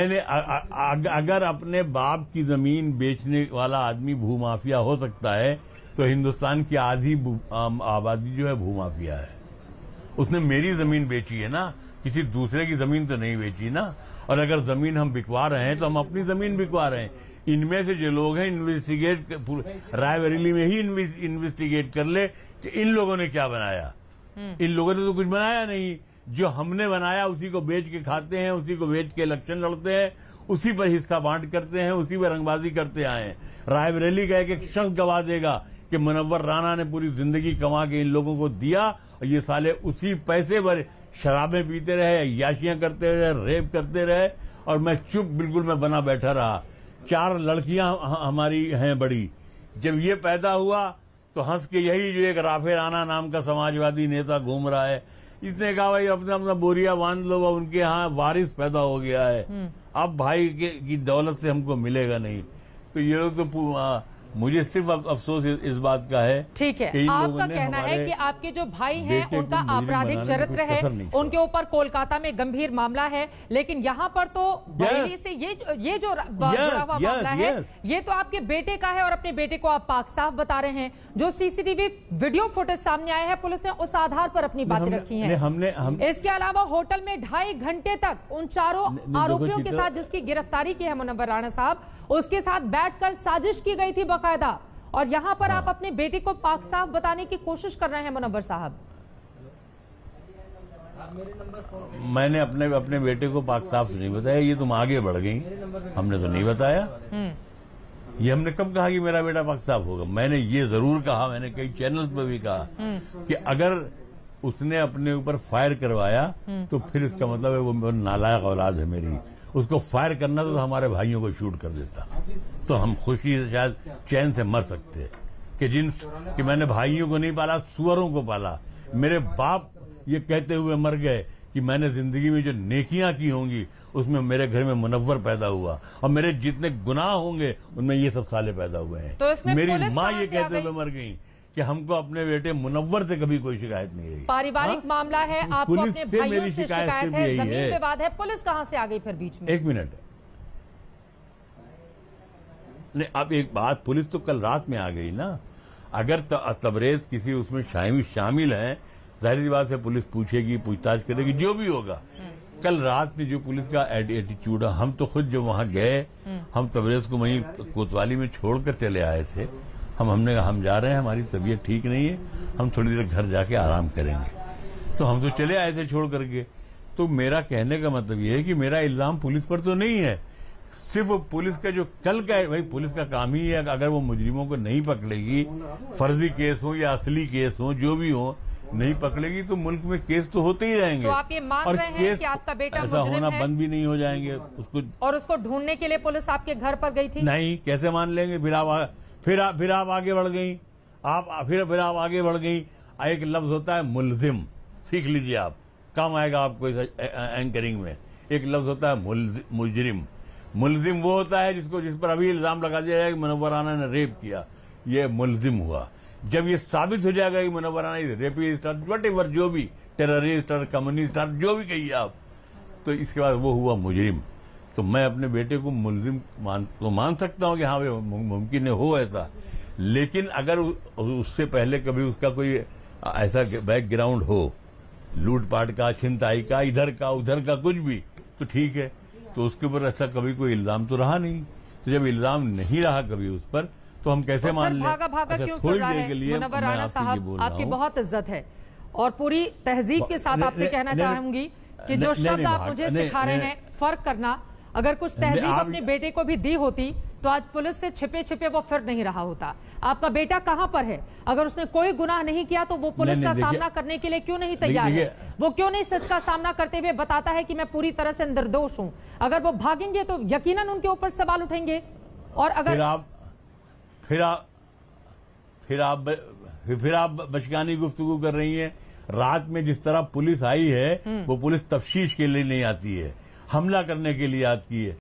मैंने अगर अपने बाप की जमीन बेचने वाला आदमी भूमाफिया हो सकता है तो हिंदुस्तान की आधी आबादी जो है भूमाफिया है उसने मेरी जमीन बेची है ना किसी दूसरे की जमीन तो नहीं बेची ना और अगर जमीन हम बिकवा रहे हैं तो हम अपनी जमीन बिकवा रहे हैं इनमें से जो लोग हैं इन्वेस्टिगेट रायबरेली में ही इन्वेस्टिगेट कर ले कि इन लोगों ने क्या बनाया हम्म। इन लोगों ने तो कुछ बनाया नहीं जो हमने बनाया उसी को बेच के खाते हैं उसी को बेच के इलेक्शन लड़ते हैं उसी पर हिस्सा बांट करते हैं उसी पर रंगबाजी करते आए हैं रायबरेली का एक एक शख्स गवा देगा कि मुनवर राणा ने पूरी जिंदगी कमा के इन लोगों को दिया और ये साले उसी पैसे पर शराबें पीते रहे याशियां करते रहे रेप करते रहे और मैं चुप बिल्कुल मैं बना बैठा रहा चार लड़कियां हमारी हैं बड़ी जब ये पैदा हुआ तो हंस के यही जो एक राफे राना नाम का समाजवादी नेता घूम रहा है इसने कहा भाई अपना अपना बोरिया बांध लो उनके यहाँ वारिस पैदा हो गया है हम्म। अब भाई के, की दौलत से हमको मिलेगा नहीं तो ये लोग तो मुझे सिर्फ अब अफसोस इस बात का है ठीक है आपका कहना है कि आपके जो भाई हैं उनका आपराधिक चरित्र है उनके ऊपर कोलकाता में गंभीर मामला है लेकिन यहाँ पर तो बरेली से ये ये जो जुड़ा हुआ मामला है ये तो आपके बेटे का है और अपने बेटे को आप पाक साफ बता रहे हैं जो सीसीटीवी वीडियो फुटेज सामने आया है पुलिस ने उस आधार पर अपनी बातें रखी है हमने इसके अलावा होटल में ढाई घंटे तक उन चारों आरोपियों के साथ जिसकी गिरफ्तारी की है मुनवर राणा साहब उसके साथ बैठकर साजिश की गई थी बखा बाकायदा और यहाँ पर आप हाँ। अपने बेटे को पाक साफ बताने की कोशिश कर रहे हैं मुनवर साहब मैंने अपने अपने बेटे को पाक साफ नहीं बताया ये तुम आगे बढ़ गई हमने तो नहीं बताया हम्म। ये हमने कब कहा कि मेरा बेटा पाक साफ होगा मैंने ये जरूर कहा मैंने कई चैनल पर भी कहा हम्म। कि अगर उसने अपने ऊपर फायर करवाया हम्म। तो फिर इसका मतलब है वो नालायक औलाद है मेरी उसको फायर करना था तो हमारे भाइयों को शूट कर देता तो हम खुशी से शायद चैन से मर सकते हैं कि जिन कि मैंने भाइयों को नहीं पाला सुअरों को पाला मेरे बाप ये कहते हुए मर गए कि मैंने जिंदगी में जो नेकियां की होंगी उसमें मेरे घर में मुनवर पैदा हुआ और मेरे जितने गुनाह होंगे उनमें ये सब साले पैदा हुए हैं तो मेरी माँ ये कहते हुए मर गई कि हमको अपने बेटे मुनव्वर से कभी कोई शिकायत नहीं रही पारिवारिक हा? मामला है आपको अपने से, मेरी से शिकायत, शिकायत है जमीन है पुलिस कहां से आ गई फिर बीच में एक मिनट नहीं अब एक बात पुलिस तो कल रात में आ गई ना अगर तबरेज किसी उसमें शामिल है जाहिर बात है पुलिस पूछेगी पूछताछ करेगी जो भी होगा कल रात में जो पुलिस का एटीट्यूड है हम तो खुद जो वहां गए हम्म। हम तबरेज को वहीं कोतवाली में छोड़कर चले आए थे हम हमने हम जा रहे हैं हमारी तबीयत ठीक नहीं है हम थोड़ी देर घर जाके आराम करेंगे तो हम तो चले आए थे छोड़ करके तो मेरा कहने का मतलब ये है कि मेरा इल्जाम पुलिस पर तो नहीं है सिर्फ पुलिस का जो कल का भाई पुलिस का काम ही है अगर वो मुजरिमों को नहीं पकड़ेगी फर्जी केस हो या असली केस हो जो भी हो नहीं पकड़ेगी तो मुल्क में केस तो होते ही रहेंगे तो आप ये मान और रहे हैं कि आपका बेटा ऐसा होना बंद भी नहीं हो जाएंगे उसको और उसको ढूंढने के लिए पुलिस आपके घर पर गई थी नहीं कैसे मान लेंगे फिर आप फिर आप फिर आप आगे बढ़ गई आप फिर फिर आप आगे बढ़ गई एक लफ्ज़ होता है मुलजिम सीख लीजिए आप कम आएगा आपको एंकरिंग में एक लफ्ज़ होता है मुजरिम मुलजिम वो होता है जिसको जिस पर अभी इल्ज़ाम लगा दिया जाएगा कि मनवराना ने रेप किया ये मुलजिम हुआ जब ये साबित हो जाएगा कि मनवराना इज रेपिस्ट और वट एवर जो भी टेररिस्ट और कम्युनिस्ट और जो भी कहिए आप तो इसके बाद वो हुआ मुजरिम तो मैं अपने बेटे को मुलजिम मान तो मान सकता हूँ कि हाँ भाई मुमकिन हो ऐसा लेकिन अगर उससे पहले कभी उसका कोई ऐसा बैकग्राउंड हो लूटपाट का छिनताई का इधर का उधर का कुछ भी तो ठीक है तो उसके ऊपर ऐसा कभी कोई इल्जाम तो रहा नहीं तो जब इल्जाम नहीं रहा कभी उस पर तो हम कैसे तो मान लें भागा भागा अच्छा, क्यों थोड़ी देर के लिए आपकी बहुत इज्जत है और पूरी तहजीब के साथ आपसे कहना चाहूंगी कि जो शब्द आप मुझे सिखा रहे हैं फर्क करना अगर कुछ तहजीब अपने बेटे को भी दी होती तो आज पुलिस से छिपे छिपे वो फिर नहीं रहा होता आपका बेटा कहाँ पर है अगर उसने कोई गुनाह नहीं किया तो वो पुलिस का सामना करने के लिए क्यों नहीं तैयार है वो क्यों नहीं सच का सामना करते हुए बताता है कि मैं पूरी तरह से निर्दोष हूँ अगर वो भागेंगे तो यकीनन उनके ऊपर सवाल उठेंगे और अगर फिर आप फिर आप फिर आप फिर आप बचकानी गुफ्तु कर रही है रात में जिस तरह पुलिस आई है हम्म। वो पुलिस तफ्श के लिए नहीं आती है हमला करने के लिए याद किए